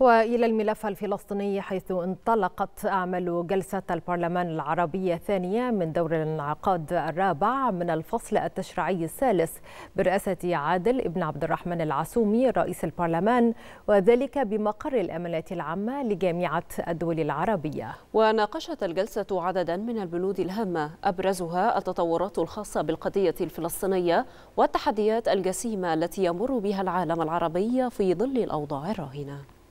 والى الملف الفلسطيني حيث انطلقت اعمال جلسه البرلمان العربية الثانيه من دور الانعقاد الرابع من الفصل التشريعي الثالث برئاسه عادل ابن عبد الرحمن العسومي رئيس البرلمان وذلك بمقر الامانات العامه لجامعه الدول العربيه. وناقشت الجلسه عددا من البنود الهامه ابرزها التطورات الخاصه بالقضيه الفلسطينيه والتحديات الجسيمه التي يمر بها العالم العربي في ظل الاوضاع الراهنه.